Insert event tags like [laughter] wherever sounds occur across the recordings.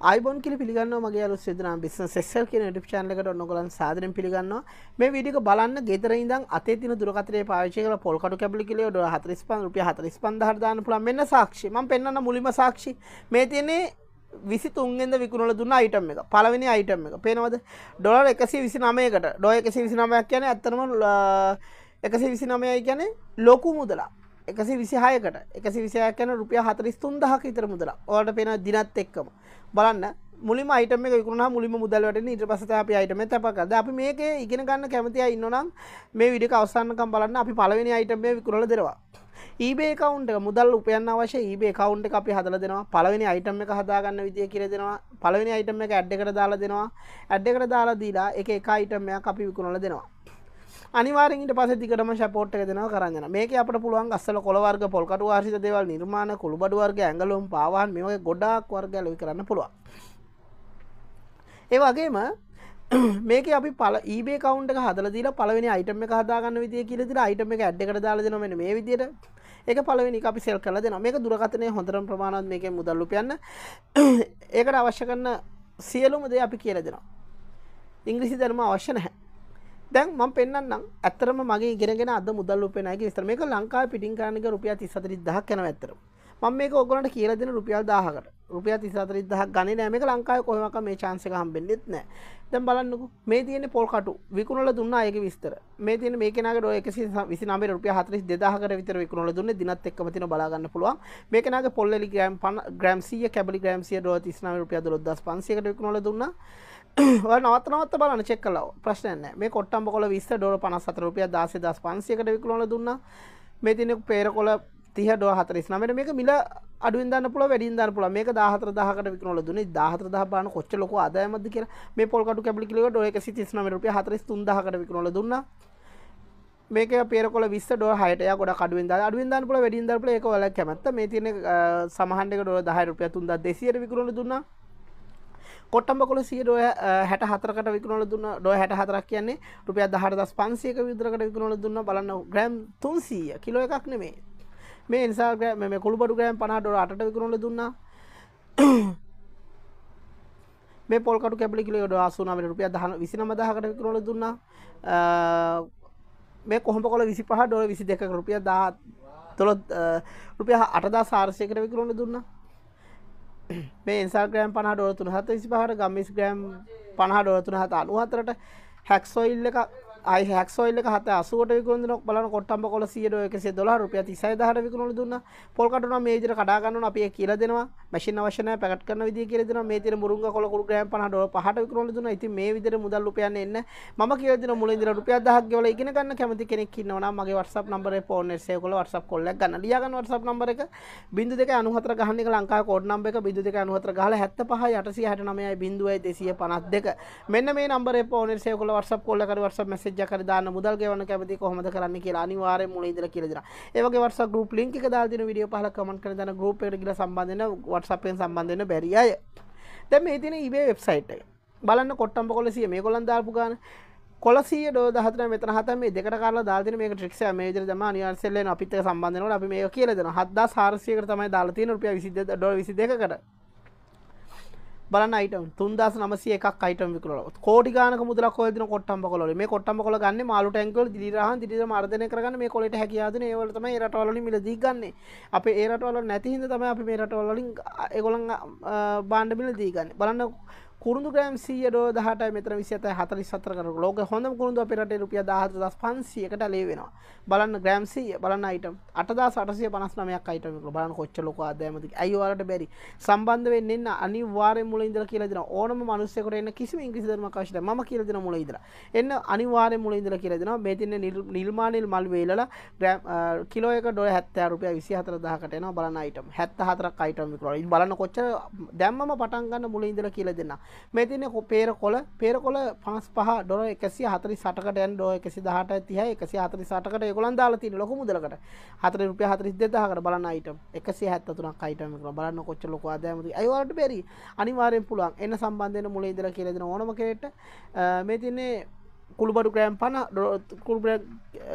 අයිබොන් කිලි පිගන්න මගේ අලු සිදන බිස් සෙස්සල් කියන ටි චාන්ලකට ඔන්නගලන් සාදරෙන් පිගන්නවා මේ විඩික බලන්න ගෙතර ඉදන් අතේ තින දුරකතරේ පාවිච්චි කළ පොල්කටු කැපලි කිල ොඩ හතරිස් පන් රුපිය හතරිස් පන්ධහරදාන පුළන් මෙන්න සාක්ෂි ම පෙන්න්න මුලිම සාක්ෂි මේ තියන්නේ විසි තුන්ගෙන්ද විකුණල දුන්න අයිටම් එක පලවෙනි අයිටම් එක පේනවද ඩොලර් එකසි විසි නමයකට ඩොය එකසි විසි නමයක් කියන ඇත්තරම එකසි විසි නමයයි ගැන ලොකු මුදලා එකසි විසිහයකට එකසි විසියක් යන රුපිය හතරිස් තුන් දහක ඉතර මුදලා ඕට පෙන දිනත් එක්කම බලන්න මුලින් අයිටම එකකුණ මුලිම මුදල්වට ඉට පසත අප අයිටම තැපකද අපි මේක ඉගෙන ගන්න කැමතිය ඉන්නනම් මේ විඩි අවසන්නකම් බලන්න අපි පලවෙනි අයිටම විකරල දෙරවා ඒබේ කවුන්ට මුදල් උපයන්න අවශ ඒබේ කවුන්් අපි හදල දෙනවා පලවෙනි අයිටම එක හදාගන්න විදිය කියර දෙෙනවා පලවෙනි අයිටම එක ඇඩ්ඩ කර දාලා දෙනවා ඇඩ්ඩ කර දාලා දීලා එක එක අයිටමයක් අපි විකුණල දෙනවා අනිවාරෙන්ට පස දිකටම ශපෝට් එක දෙනව කරන්න මේක අපට පුළුවන් අස්සල කොළවර්ග පොල්කට වාර්සිත දේවල් නිර්මාණ කුළුබඩු වර්ග ඇඟලුම් පාවාන් මේ ගොඩක් වර්ග ලොවි කරන්න පුළුවන් ඒ වගේම [clears throat] මේක අපි පල ඒබේ කවන්ට හදල දිල පලවෙනි අයිටම එක හදාගන්න විදිය කියලෙදිර අයිටම එක ඇඩ්ඩකට දාලදන මෙන මේ විදියට එක පලවෙනි අපි සෙල් කල දෙන මේක දුරකතනය හොඳරම් ප්‍රමාණත් මේක මුදල්ලු පයන්න [clears throat] ඒකට අවශ්‍ය කරන්න සියලුම දේ අපි කියල දෙනවා ඉංග්‍රිසි ධර්ම අවශ්‍ය නැහැ දැන් මම පෙන්න්නම් ඇතරම මගේ ගෙනගෙන අද මුදල් උපෙනගේ විස්තර මේක ලංකා පිටින් කරන්නක රුපිය තිස්සතරි දහක් කන ඇතර මම මේක ඔගලට කියල දෙන රුපියල් දාහකට රුපිය තිසාතරි දහ ගනි නෑ මේක ලංකායි කොහමක මේ චාන්සක හම්බෙන්ඩෙත් නෑ දැම් බලන්නකු මේ තියෙන පොල් කටු විකුණල දුන්න අයක විස්තර මේ තින මේකනක ොයක විසි නම රුපිය හතරි දෙදාහකට විතර විකුණල දුන්න දිනත් එක්ම තින බලාගන්න පුළුවන් මේකනක පොල්ලි ග්‍රම් පන් ග්‍රම්සිය කැබලි ග්‍රම්සිය ෝ තිස්න රුපිය දොදස් පන්සේකට විකුණල දුන්නා නවත් නවත් බලන චෙක් කලා ප්‍රශ්නන මේ කොට්ටම් කොල විස්ස ඩොල පනසතර රුපිය දස දස් පන්සියකට විකුණල දුන්න මේ තින පේර කොල තිහ ඩෝ හතරිස් නමට මේක මිල අඩුවන්දන්න පුල වැඩින්දන්න පුල මේ දාහතර දහකට විකනොල දුන දාහතර දහපාන කොච්ච ලොක අදයමද කියර මේ පොල්කට කැපිලිකිලක ඩොය එක සිතිස්නම රුපිය හතරිස් තුන්දහකට විකනොල දුන්න මේක පෙරකොල විස්ස ඩෝ හයට ගොඩ කඩුවෙන් අඩුවෙන්දන්න පුල වැඩින්දර පල එක වල කැමත්ත මේ තින සමහන්ඩක ඩොල දහ රුපිය තුන්ද දෙසියට විකරුණ දුන්නා කොට්ටම්බකොළ සිය ඩොය හැට හතරකට විකුණල දුන්න ඩොය හැට හතරක් කියන්නේ රුපිය දහර දස් පන්සියක විදරකට විකුණල දුන්න බලන්න ග්‍රෑම් තුන්සීය කිලෝ එකක් නෙමේ මේ නිසා ග්‍රෑම මේ කොළුබඩු ග්‍රෑම් පනා ඩොර අට විකුණල දුන්න [coughs] මේ පොල්කට කැපලි කිලෝ ඩො අසුනාමට රුපිය දහන විසිනම දහකට විකුණල දුන්න මේ කොහොම කොළ විසි පහ ඩොර විසි දෙක රුපිය දා තොළොත් රුපිය අටදා සාර්ශයකට විකුණල දුන්නා [coughs] මේ ඉන්සාග්‍රෑම් පහ ඩොලතුන හත විසි පහට ගම්මිස් ග්‍රෑම් පහ ඩොලතුන හත අනුහතරට හැක්සොයිල් එක අයි හැක්සොල්ල හත අසුවට විකුණ බල කොට්ටම්බ කොල සියඩ එක දොලා රුපිය තිසයි දහර විකුණු දුන්න පොල්කටන මේජර කඩාගන්නන අපිය කියල දෙෙනවා මැසින් අවශ්‍යන පැට කන විදි කියෙදෙන මේ තිර මුරුග කොල කුරු ගෑම් පහට පහට විකරන දුන ඉති මේ විදිර මුදල් රුපයන්න එන්න ම කියද මුලදිර රුපිය දහක් වල ඉගෙන ගන්න කැමති කෙනෙක් කින්නවන මගේ වටසප් නම්බර ෆෝන් සේකොල වටසප් කොල්ල ගන්න ලියගන්න වටසප් නම්බර එක බිදු දෙක අනුහතර ගහන්නක ලංකා කෝඩ් නම්බ එක බිදු දෙක අනුහතර ගහල හැත්ත පහ යටසි හට නමයි බිඳුවයි දෙසිය පනත් දෙක මෙන්න මේ නම්බර ෝන සේකොල වටසප් කොල්ල කර වටසප් මැසෙජ් කරදාන්න මුදල් ගවන කැමති කොහොමද කරන්න කියලා අනිවාර්ය මුල ඉදලා කියලා දෙනවා. ඒ වගේ WhatsApp group link එක දාලා දෙන වීඩියෝ පහල කමෙන්ට් කරන දාන group එකට ගිහලා සම්බන්ධ වෙන වටසපෙන් සම්බන්ධන බැරි අය දැ මේ තින ඉබේ වෙබ්සයිට් එක බලන්න කොට්ටම්ප කොලසිය මේ කොළන් දාපු ගාන කොලසිය දහතන මෙත හත මේ දෙකට කාලා දාතින මේ ට්‍රික්ෂ මේජර දම නිවර්සල්ලෙන් අපිත සම්බන්ධනට අපි මේ කියලදෙන හත්දා සාරසියක තමයි දාලතින රුපිය විසිද ඩො විසි දෙකට බලන්න අයිටම් 3901ක් අයිටම් විකුණනවා. කෝටි ගානක මුදලක් හොයන දින කොට්ටම්බ කොළ වල. මේ කොට්ටම්බ කොළ ගන්න මාළු ටැංක් වල දිලිරහන් දිලිර මර්ධනය කරගන්න මේ කොළේට හැකියාව දෙන ඒවල තමයි ඒ රටවල වලින් මිලදී ගන්නෙ. අපේ ඒ රටවල නැති හින්දා තමයි අපි මේ රටවල වලින් ඒගොල්ලන් බාණ්ඩ මිලදී ගන්නෙ. බලන්න කුරුදු ග්‍රෑම් සිය දහට මෙතර විසිත හතරි සතර කර ලෝක හොඳ කුරුදු අපිට රුපිය දාහතර දස් පන්සියකට ලේවෙනවා බලන්න ග්‍රෑම්සිය බලන්න අයිටම් අටදා සටසය පනස්නමයක් අයිටම බලන්න කොච්ච ලොක අදෑමති අයිවාලට බැරි සම්බන්ධ වෙන්න අනි වාර මුල ඉදර කියලදෙන ඕනම මනුස්සකට එන්න කිසි ඉංග්‍රසිදරම කාශට ම කියලදෙන මුල ඉදර එන්න අනිවාර මුල ඉදර කියලදෙන මෙතින්න නිර්මාණල් මල් වේලලා කිලෝක ඩො හැත්ත රුපය විසි හතර දාහකටන බලන්න අයිටම් හැත්ත හතර අයිටම කර බලන්න කොච්ච දැම්ම පටන්ගන්න මුල ඉදර කියලදෙන්න්න මෙතින පේරකොල පේරකොල පස් පහ ඩොර එකසි හතරි සටකට ඇන් ඩෝ එකසි දහට තිහ එකසි හතරි සටකට කොළන් දාලතින ලොක මුදලකට හතර රුපිය හතරි දෙදහකට බලන්න අයිටම් එකසි හැත්තතුනක් අයිටම බලන්න කොච්චලොක අදෑමති අයවාට බැරි අනිවාරෙන් පුළුවන් එන්න සම්බන්ධයන මුල ඉදර කියලෙදෙන ඕනම කරට මෙතින්නේ කුළුබඩු ග්‍රෑම් පන කුල්බ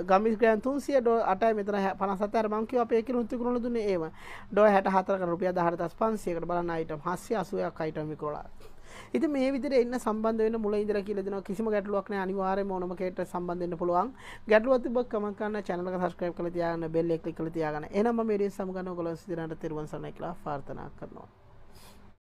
ගමි ග්‍රෑන් තුන්සිය ඩෝ අටයි මෙතන හ පනසතර මංකිව අපේක ෘති කරුණු දුන්නේ ඒම ඩෝ හැට හතර රුපිය දහරතස් පන්සියකට බලන්න අයිටම් හස්සේ අසුවයක් අයිටමි කොලා ඉති මේ විදිර එන්න සම්බන්ධ වෙන මුල ඉදර කියල දෙන කිසිම ගැටලුවක්න අනිවාරය මොනමකට සම්බන්ධන්න පුළුවන් ගැටලුවත් බක් කමකන්න චැනල සස්ක්‍රප කළ තියාගන්න බෙල්ලෙක් කළ තියාගන්න එනම මේරේ සමගන්න ගොලස් දිරට තිරුවන් සනක්ලා පාර්ථනා කරනවා